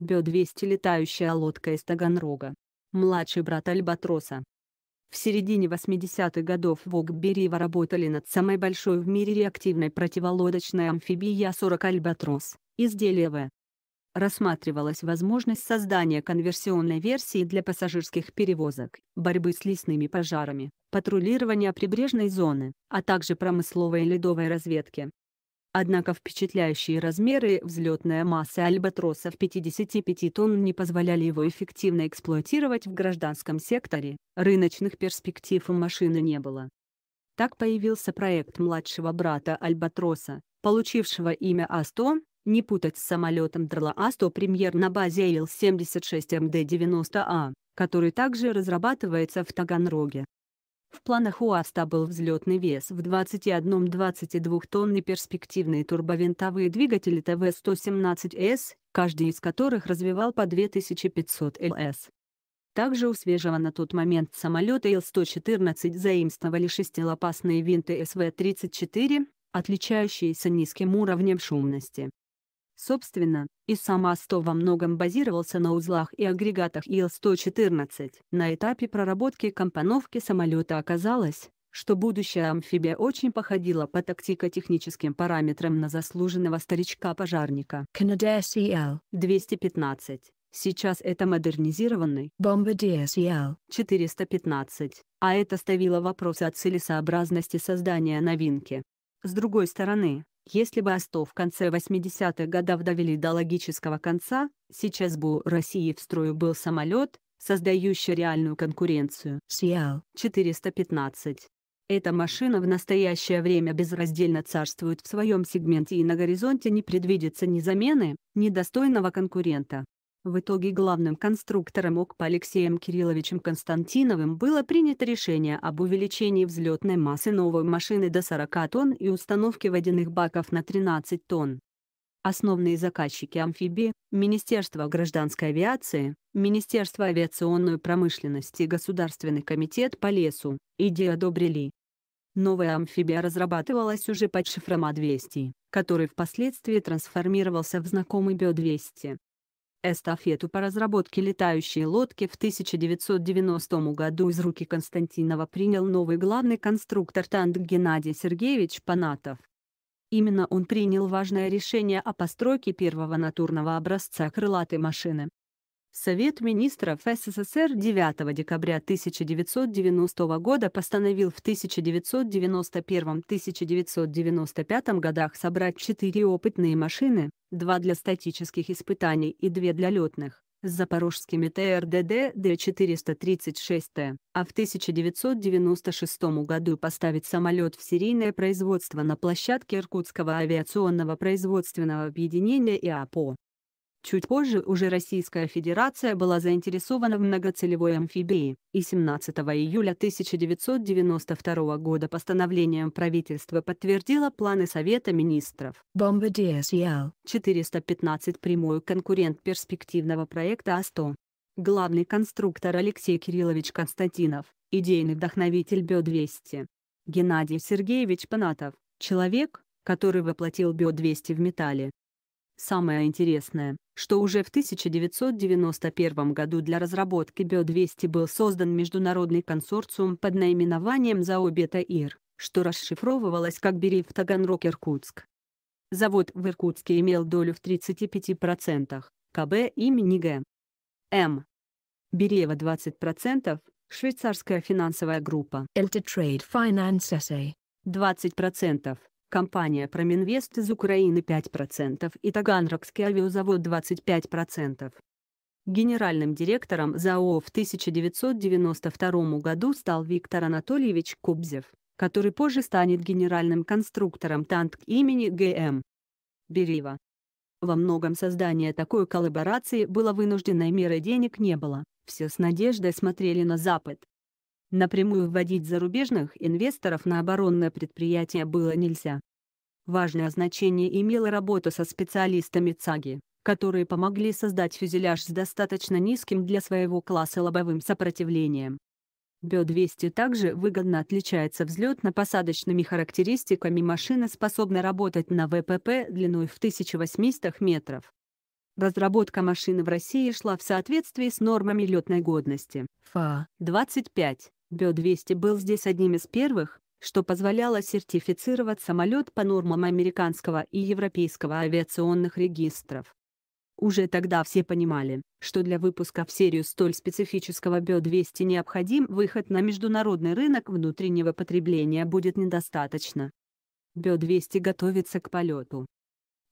Б-200 летающая лодка из Таганрога. Младший брат Альбатроса. В середине 80-х годов в Огбериево работали над самой большой в мире реактивной противолодочной амфибией Я-40 а «Альбатрос» из ДЛВ. Рассматривалась возможность создания конверсионной версии для пассажирских перевозок, борьбы с лесными пожарами, патрулирования прибрежной зоны, а также промысловой и ледовой разведки. Однако впечатляющие размеры взлетная масса альбатросов 55 тонн не позволяли его эффективно эксплуатировать в гражданском секторе, рыночных перспектив у машины не было. Так появился проект младшего брата альбатроса, получившего имя А100, не путать с самолетом Дрла А100 премьер на базе Ил-76МД-90А, который также разрабатывается в Таганроге. В планах у Аста был взлетный вес в 21-22 тонны перспективные турбовинтовые двигатели ТВ-117С, каждый из которых развивал по 2500 ЛС. Также у свежего на тот момент самолета Ил-114 заимствовали шестилопастные винты СВ-34, отличающиеся низким уровнем шумности. Собственно, и сама 100 во многом базировался на узлах и агрегатах Ил-114. На этапе проработки компоновки самолета оказалось, что будущая амфибия очень походила по тактико-техническим параметрам на заслуженного старичка-пожарника. Canadair CL-215. Сейчас это модернизированный Bombardier CL-415, а это ставило вопрос о целесообразности создания новинки. С другой стороны, если бы АСТО в конце 80-х годов довели до логического конца, сейчас бы у России в строю был самолет, создающий реальную конкуренцию Сиал 415 Эта машина в настоящее время безраздельно царствует в своем сегменте и на горизонте не предвидится ни замены, ни достойного конкурента. В итоге главным конструктором ОКПа Алексеем Кирилловичем Константиновым было принято решение об увеличении взлетной массы новой машины до 40 тонн и установке водяных баков на 13 тонн. Основные заказчики амфибии – Министерство гражданской авиации, Министерство авиационной промышленности и Государственный комитет по лесу, идею одобрили. Новая амфибия разрабатывалась уже под шифром А200, который впоследствии трансформировался в знакомый БО-200. Эстафету по разработке летающей лодки в 1990 году из руки Константинова принял новый главный конструктор Танд Геннадий Сергеевич Панатов. Именно он принял важное решение о постройке первого натурного образца крылатой машины. Совет министров СССР 9 декабря 1990 года постановил в 1991-1995 годах собрать четыре опытные машины, Два для статических испытаний и две для летных, с запорожскими ТРДД Д-436Т, а в 1996 году поставить самолет в серийное производство на площадке Иркутского авиационного производственного объединения ИАПО. Чуть позже уже Российская Федерация была заинтересована в многоцелевой амфибии, и 17 июля 1992 года постановлением правительства подтвердила планы Совета министров. Bombardier СЕЛ 415 прямой конкурент перспективного проекта А100. Главный конструктор Алексей Кириллович Константинов, идейный вдохновитель БИО-200. Геннадий Сергеевич Панатов, человек, который воплотил БИО-200 в металле. Самое интересное, что уже в 1991 году для разработки БИО-200 был создан международный консорциум под наименованием ЗАО «Бета-ИР», что расшифровывалось как «Бериф Таганрог Иркутск». Завод в Иркутске имел долю в 35%, КБ имени Г. М. Берева 20%, швейцарская финансовая группа LT Trade Finance SA 20%, компания Проминвест из Украины 5% и Таганрогский авиазавод 25%. Генеральным директором ЗАО в 1992 году стал Виктор Анатольевич Кобзев, который позже станет генеральным конструктором танк имени ГМ. Берива. Во многом создание такой коллаборации было вынужденной меры денег не было, все с надеждой смотрели на Запад. Напрямую вводить зарубежных инвесторов на оборонное предприятие было нельзя, Важное значение имела работа со специалистами ЦАГИ, которые помогли создать фюзеляж с достаточно низким для своего класса лобовым сопротивлением. Б-200 также выгодно отличается взлетно-посадочными характеристиками машины, способна работать на ВПП длиной в 1800 метров. Разработка машины в России шла в соответствии с нормами летной годности. ФА-25. Б-200 был здесь одним из первых, что позволяло сертифицировать самолет по нормам американского и европейского авиационных регистров. Уже тогда все понимали, что для выпуска в серию столь специфического БИО-200 необходим выход на международный рынок внутреннего потребления будет недостаточно. БИО-200 готовится к полету.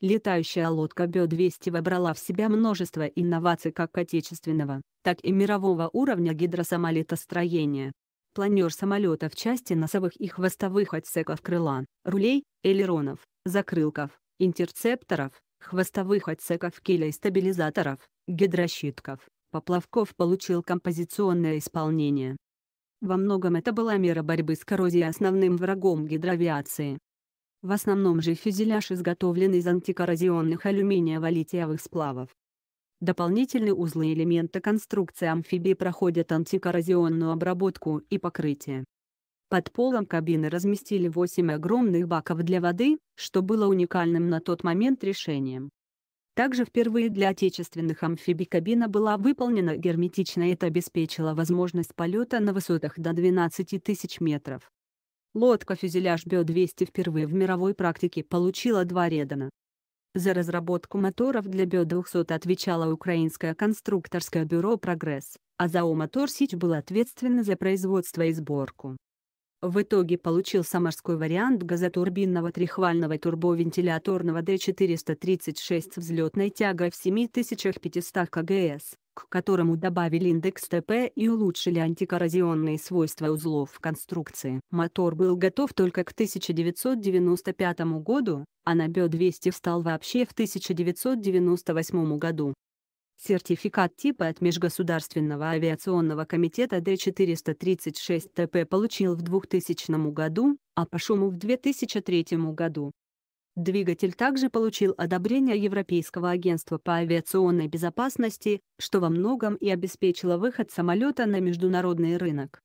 Летающая лодка БИО-200 вобрала в себя множество инноваций как отечественного, так и мирового уровня гидросамолетостроения планер самолета в части носовых и хвостовых отсеков крыла, рулей, элеронов, закрылков, интерцепторов, хвостовых отсеков киля и стабилизаторов, гидрощитков, поплавков получил композиционное исполнение. Во многом это была мера борьбы с коррозией основным врагом гидравиации. В основном же фюзеляж изготовлен из антикоррозионных алюминиево-литиевых сплавов, Дополнительные узлы элемента конструкции амфибии проходят антикоррозионную обработку и покрытие. Под полом кабины разместили 8 огромных баков для воды, что было уникальным на тот момент решением. Также впервые для отечественных амфибий кабина была выполнена герметично и это обеспечило возможность полета на высотах до 12 тысяч метров. Лодка-фюзеляж Бё-200 впервые в мировой практике получила два редана, за разработку моторов для Б-200 отвечало украинское конструкторское бюро «Прогресс», а ЗАО «Моторсич» был ответственен за производство и сборку. В итоге получился морской вариант газотурбинного трехвального турбовентиляторного Д-436 с взлетной тягой в 7500 кгс, к которому добавили индекс ТП и улучшили антикоррозионные свойства узлов конструкции. Мотор был готов только к 1995 году, а на БЕ-200 встал вообще в 1998 году. Сертификат типа от Межгосударственного авиационного комитета Д-436 ТП получил в 2000 году, а по шуму в 2003 году. Двигатель также получил одобрение Европейского агентства по авиационной безопасности, что во многом и обеспечило выход самолета на международный рынок.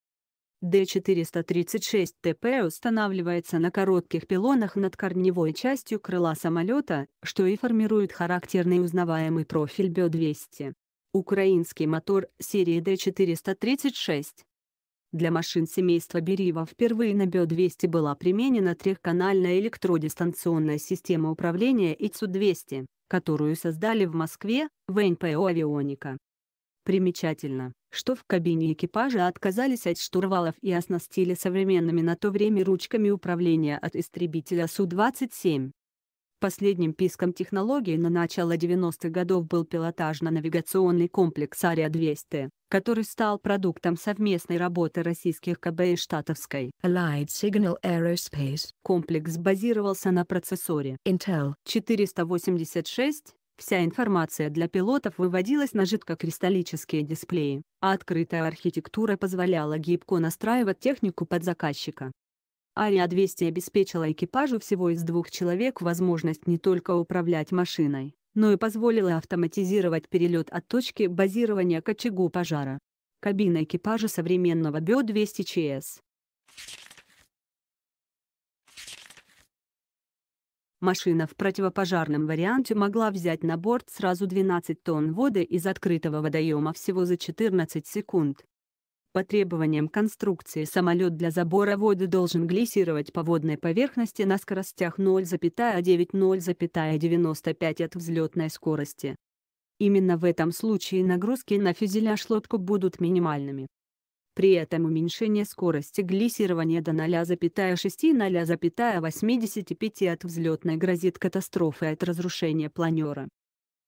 Д-436ТП устанавливается на коротких пилонах над корневой частью крыла самолета, что и формирует характерный узнаваемый профиль БЕ-200. Украинский мотор серии Д-436 для машин семейства Берива впервые на Био-200 была применена трехканальная электродистанционная система управления ИЦУ-200, которую создали в Москве, в НПО «Авионика». Примечательно, что в кабине экипажа отказались от штурвалов и оснастили современными на то время ручками управления от истребителя Су-27. Последним писком технологии на начало 90-х годов был пилотажно-навигационный комплекс «Ария-200», который стал продуктом совместной работы российских КБ и штатовской Allied Signal Aerospace. Комплекс базировался на процессоре Intel 486, Вся информация для пилотов выводилась на жидкокристаллические дисплеи, а открытая архитектура позволяла гибко настраивать технику под заказчика. Ария-200 обеспечила экипажу всего из двух человек возможность не только управлять машиной, но и позволила автоматизировать перелет от точки базирования к очагу пожара. Кабина экипажа современного БО-200 ЧС. Машина в противопожарном варианте могла взять на борт сразу 12 тонн воды из открытого водоема всего за 14 секунд. По требованиям конструкции самолет для забора воды должен глиссировать по водной поверхности на скоростях 0,9-0,95 от взлетной скорости. Именно в этом случае нагрузки на фюзеляж лодку будут минимальными. При этом уменьшение скорости глиссирования до 0,6-0,85 от взлетной грозит катастрофой от разрушения планера.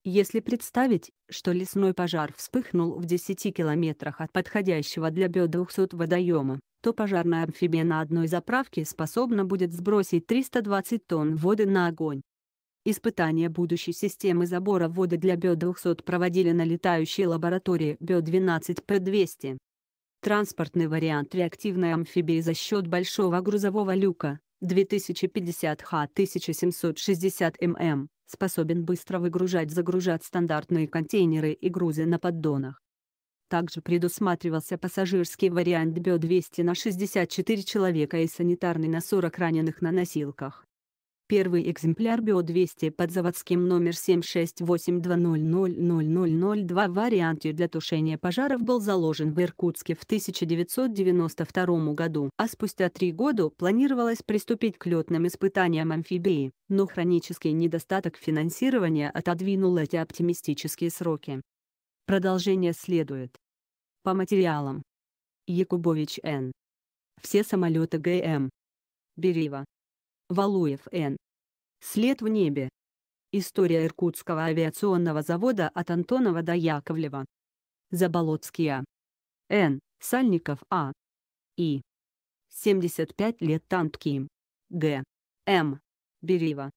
Если представить, что лесной пожар вспыхнул в 10 километрах от подходящего для Б-200 водоема, то пожарная амфибия на одной заправке способна будет сбросить 320 тонн воды на огонь. Испытания будущей системы забора воды для Б-200 проводили на летающей лаборатории Б-12П-200. Транспортный вариант реактивной амфибии за счет большого грузового люка, 2050Х1760ММ, способен быстро выгружать-загружать стандартные контейнеры и грузы на поддонах. Также предусматривался пассажирский вариант БИО-200 на 64 человека и санитарный на 40 раненых на носилках. Первый экземпляр Био-200 под заводским номер 7682000002 в варианте для тушения пожаров был заложен в Иркутске в 1992 году, а спустя три года планировалось приступить к летным испытаниям амфибии, но хронический недостаток финансирования отодвинул эти оптимистические сроки. Продолжение следует. По материалам. Якубович Н. Все самолеты ГМ. Берива. Валуев Н. След в небе. История Иркутского авиационного завода от Антонова до Яковлева. Заболоцкий А. Н. Сальников А. И. 75 лет Тантким. Г. М. Берива.